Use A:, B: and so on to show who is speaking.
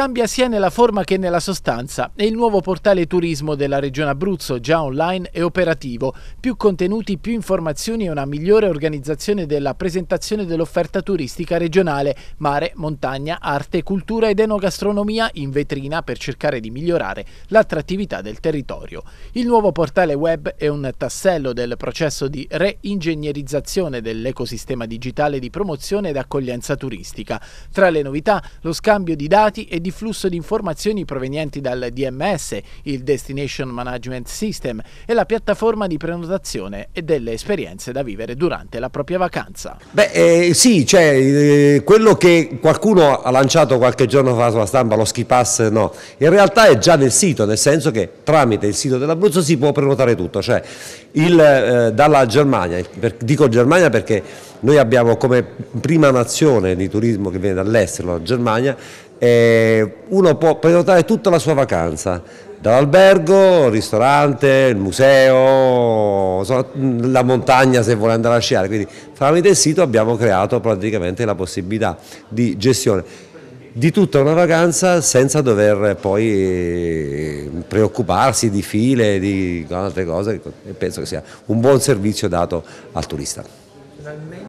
A: cambia sia nella forma che nella sostanza e il nuovo portale turismo della Regione Abruzzo, già online, è operativo. Più contenuti, più informazioni e una migliore organizzazione della presentazione dell'offerta turistica regionale, mare, montagna, arte, cultura ed enogastronomia in vetrina per cercare di migliorare l'attrattività del territorio. Il nuovo portale web è un tassello del processo di reingegnerizzazione dell'ecosistema digitale di promozione ed accoglienza turistica. Tra le novità, lo scambio di dati e di di flusso di informazioni provenienti dal DMS, il Destination Management System, e la piattaforma di prenotazione e delle esperienze da vivere durante la propria vacanza.
B: Beh, eh, sì, cioè, eh, quello che qualcuno ha lanciato qualche giorno fa sulla stampa, lo ski pass, no, in realtà è già nel sito, nel senso che tramite il sito dell'Abruzzo si può prenotare tutto, cioè il, eh, dalla Germania, per, dico Germania perché noi abbiamo come prima nazione di turismo che viene dall'estero, la Germania, e uno può prenotare tutta la sua vacanza, dall'albergo, il ristorante, il museo, la montagna se vuole andare a sciare, quindi tramite il sito abbiamo creato praticamente la possibilità di gestione di tutta una vacanza senza dover poi eh, preoccuparsi di file, di altre cose, penso che sia un buon servizio dato al turista.